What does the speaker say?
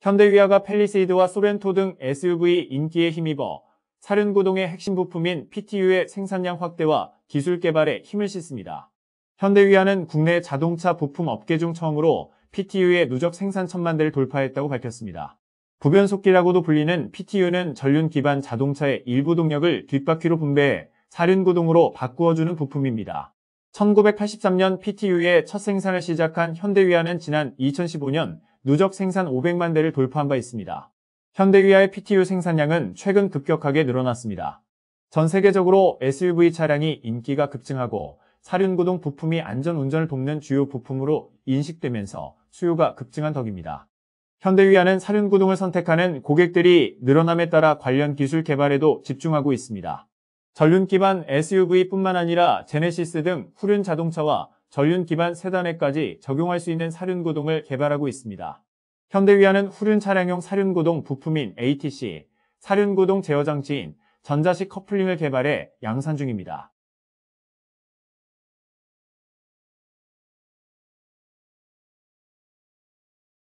현대위아가 펠리세이드와 소렌토 등 SUV 인기에 힘입어 사륜구동의 핵심 부품인 PTU의 생산량 확대와 기술 개발에 힘을 싣습니다. 현대위아는 국내 자동차 부품 업계 중 처음으로 PTU의 누적 생산 천만 대를 돌파했다고 밝혔습니다. 부변속기라고도 불리는 PTU는 전륜 기반 자동차의 일부 동력을 뒷바퀴로 분배해 사륜구동으로 바꾸어주는 부품입니다. 1983년 PTU의 첫 생산을 시작한 현대위아는 지난 2015년 누적 생산 500만 대를 돌파한 바 있습니다. 현대기아의 PTU 생산량은 최근 급격하게 늘어났습니다. 전 세계적으로 SUV 차량이 인기가 급증하고 사륜구동 부품이 안전운전을 돕는 주요 부품으로 인식되면서 수요가 급증한 덕입니다. 현대위아는 사륜구동을 선택하는 고객들이 늘어남에 따라 관련 기술 개발에도 집중하고 있습니다. 전륜 기반 SUV뿐만 아니라 제네시스 등 후륜 자동차와 전륜 기반 세단에까지 적용할 수 있는 사륜구동을 개발하고 있습니다. 현대위아는 후륜 차량용 사륜구동 부품인 ATC, 사륜구동 제어장치인 전자식 커플링을 개발해 양산 중입니다.